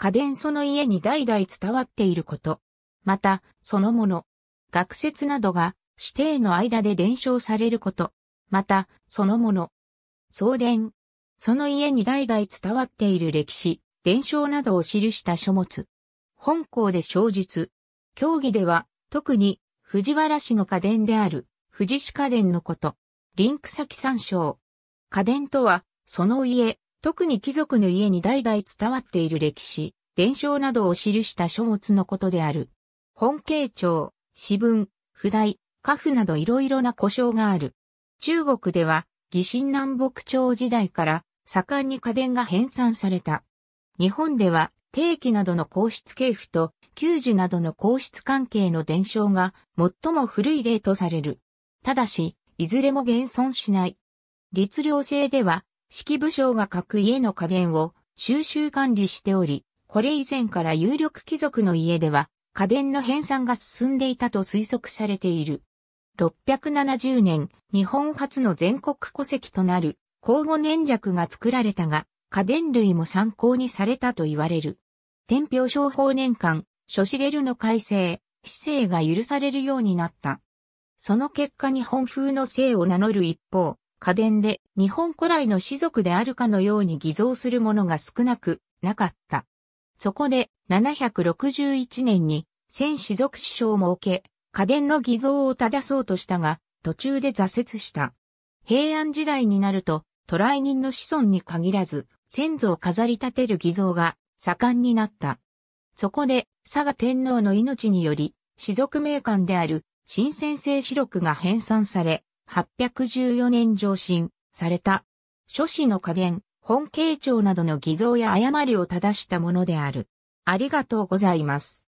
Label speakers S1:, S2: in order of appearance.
S1: 家電その家に代々伝わっていること。また、そのもの。学説などが、指定の間で伝承されること。また、そのもの。送電。その家に代々伝わっている歴史、伝承などを記した書物。本校で小述。競技では、特に、藤原氏の家電である、藤氏家電のこと。リンク先参照。家電とは、その家、特に貴族の家に代々伝わっている歴史、伝承などを記した書物のことである。本慶長、詩文、譜代、家譜などいろいろな故障がある。中国では、義神南北朝時代から盛んに家電が編纂された。日本では、定期などの皇室系譜と、給仕などの皇室関係の伝承が最も古い例とされる。ただし、いずれも現存しない。律令制では、式部将が各家の家電を収集管理しており、これ以前から有力貴族の家では家電の編纂が進んでいたと推測されている。670年、日本初の全国戸籍となる、交互年弱が作られたが、家電類も参考にされたと言われる。天平商法年間、諸茂の改正、市政が許されるようになった。その結果日本風の姓を名乗る一方、家伝で日本古来の士族であるかのように偽造するものが少なくなかった。そこで761年に先士族師匠も受け、家伝の偽造を正そうとしたが、途中で挫折した。平安時代になると、渡来人の子孫に限らず、先祖を飾り立てる偽造が盛んになった。そこで、佐賀天皇の命により、士族名官である、新先生四録が編纂され、8 1 4年上申された。諸子の加減、本慶長などの偽造や誤りを正したものである。ありがとうございます。